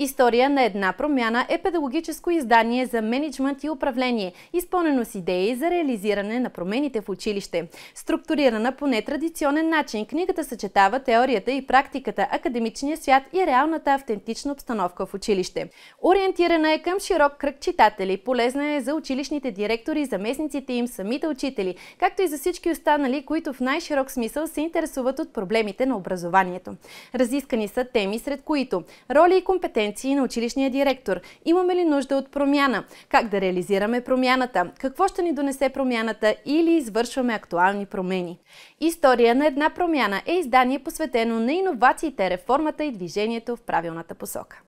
История на една промяна е педагогическо издание за менеджмент и управление, изпълнено с идеи за реализиране на промените в училище. Структурирана по нетрадиционен начин, книгата съчетава теорията и практиката, академичния свят и реалната автентична обстановка в училище. Ориентирана е към широк кръг читатели, полезна е за училищните директори, заместниците им, самите учители, както и за всички останали, които в най-широк смисъл се интересуват от проблемите на образованието. Разискани са теми, сред които роли и компетенции компетенции на училищния директор? Имаме ли нужда от промяна? Как да реализираме промяната? Какво ще ни донесе промяната или извършваме актуални промени? История на една промяна е издание посветено на иновациите, реформата и движението в правилната посока.